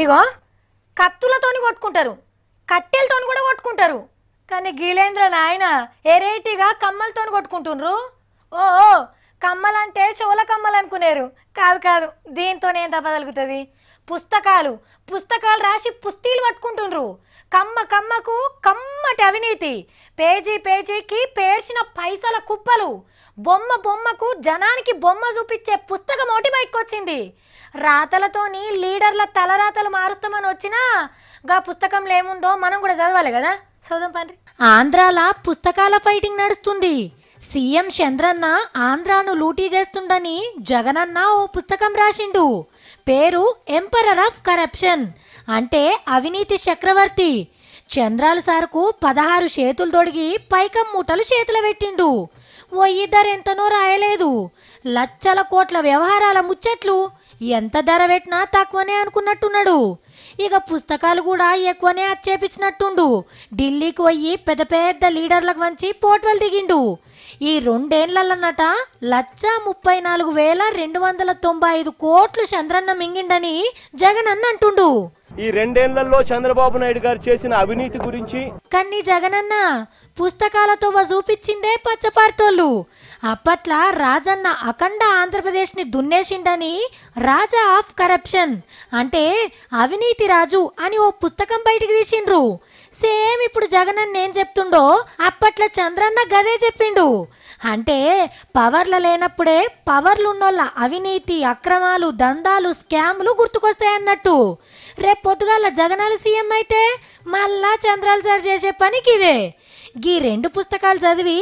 ఇగో కత్తులతోని కొట్టుకుంటారు కట్టెలతోని కూడా కొట్టుకుంటారు కానీ గీలేంద్ర నాయన ఎరేటిగా కమ్మలతోని కొట్టుకుంటుండ్రు ఓ కమ్మలంటే చోల కమ్మలు అనుకునేరు కాదు కాదు దీంతోనేం తప్పగలుగుతుంది పుస్తకాలు పుస్తకాలు రాసి పుస్తీలు పట్టుకుంటుండ్రు కమ్మ కమ్మకు కమ్మ ఏంటి అవినీతి పేజీ పేజీకి పేర్చిన పైసల కుప్పలు బొమ్మ బొమ్మకు జనానికి బొమ్మ చూపించే పుస్తకం ఒకటి బయటకొచ్చింది రాతలతోని లీడర్ల తలరాతలు మారుస్తామని వచ్చినా గా పుస్తకం లేముందో మనం కూడా చదవాలి కదా చదుదాం పండ్రి ఆంధ్రాల పుస్తకాల ఫైటింగ్ నడుస్తుంది సీఎం చంద్రన్న ఆంధ్రాను లూటీ చేస్తుండని జగనన్న ఓ పుస్తకం రాసిండు పేరు ఎంపరర్ ఆఫ్ కరప్షన్ అంటే అవినీతి చక్రవర్తి చంద్రాల సారుకు పదహారు చేతులు తొడిగి పైకం మూటలు చేతులు పెట్టిండు ఓ ఎంతనో రాయలేదు లచ్చల కోట్ల వ్యవహారాల ముచ్చట్లు ఎంత ధర పెట్టినా తక్కువనే అనుకున్నట్టున్నాడు ఇక పుస్తకాలు కూడా ఎక్కువనే అచ్చేపించినట్టుండు ఢిల్లీకి పోయి పెద్ద పెద్ద లీడర్లకు వంచి పోటువలు దిగిండు ఈ రెండేళ్లన్నట లచ్చ ముప్పై నాలుగు వేల రెండు వందల తొంభై ఐదు కోట్లు చంద్రన్న మింగిండని జగన్ అన్న అంటుండు ఈ రెండేళ్లలో చంద్రబాబు నాయుడు గారు చేసిన అవినీతి గురించి కన్ని జగనన్న పుస్తకాలతో చూపించిందే పచ్చపార్టోళ్ళు అప్పట్ల రాజన్న అఖండ ఆంధ్రప్రదేశ్ ని దున్నేసిండని రాజా ఆఫ్ కరప్షన్ అంటే అవినీతి రాజు అని ఓ పుస్తకం బయటికి తీసిండ్రు సేమ్ ఇప్పుడు జగనన్న ఏం చెప్తుండో అప్పట్లో చంద్రన్న గదే చెప్పిండు అంటే పవర్లు లేనప్పుడే పవర్లు ఉన్నోళ్ళ అవినీతి అక్రమాలు దందాలు స్కామ్లు గుర్తుకొస్తాయి అన్నట్టు రేపు పొద్దుగాల జగనాలు సీఎం అయితే మళ్ళా చంద్రాల సార్ చేసే పనికి ఇదే గీ రెండు పుస్తకాలు చదివి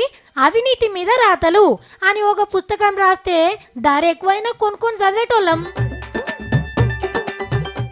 అవినీతి మీద రాతలు అని ఒక పుస్తకం రాస్తే ధర ఎక్కువైనా కొనుక్కొని చదివేటోళ్ళం